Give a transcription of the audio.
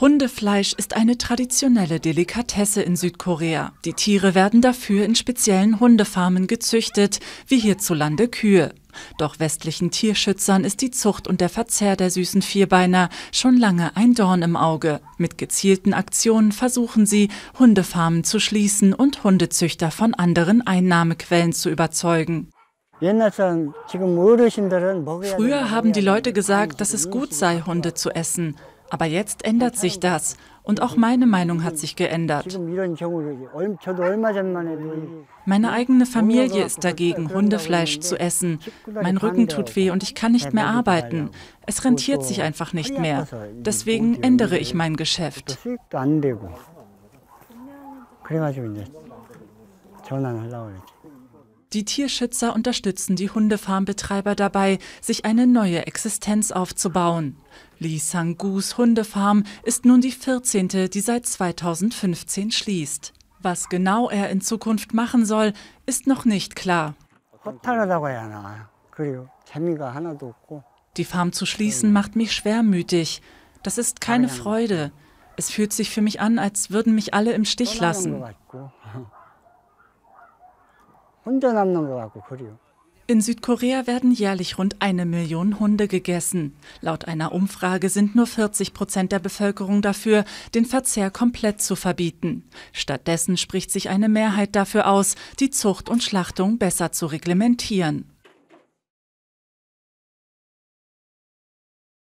Hundefleisch ist eine traditionelle Delikatesse in Südkorea. Die Tiere werden dafür in speziellen Hundefarmen gezüchtet, wie hierzulande Kühe. Doch westlichen Tierschützern ist die Zucht und der Verzehr der süßen Vierbeiner schon lange ein Dorn im Auge. Mit gezielten Aktionen versuchen sie, Hundefarmen zu schließen und Hundezüchter von anderen Einnahmequellen zu überzeugen. Früher haben die Leute gesagt, dass es gut sei, Hunde zu essen. Aber jetzt ändert sich das. Und auch meine Meinung hat sich geändert. Meine eigene Familie ist dagegen, Hundefleisch zu essen. Mein Rücken tut weh und ich kann nicht mehr arbeiten. Es rentiert sich einfach nicht mehr. Deswegen ändere ich mein Geschäft. Die Tierschützer unterstützen die Hundefarmbetreiber dabei, sich eine neue Existenz aufzubauen. Li Sangus Hundefarm ist nun die 14., die seit 2015 schließt. Was genau er in Zukunft machen soll, ist noch nicht klar. Die Farm zu schließen macht mich schwermütig. Das ist keine Freude. Es fühlt sich für mich an, als würden mich alle im Stich lassen. In Südkorea werden jährlich rund eine Million Hunde gegessen. Laut einer Umfrage sind nur 40 Prozent der Bevölkerung dafür, den Verzehr komplett zu verbieten. Stattdessen spricht sich eine Mehrheit dafür aus, die Zucht und Schlachtung besser zu reglementieren.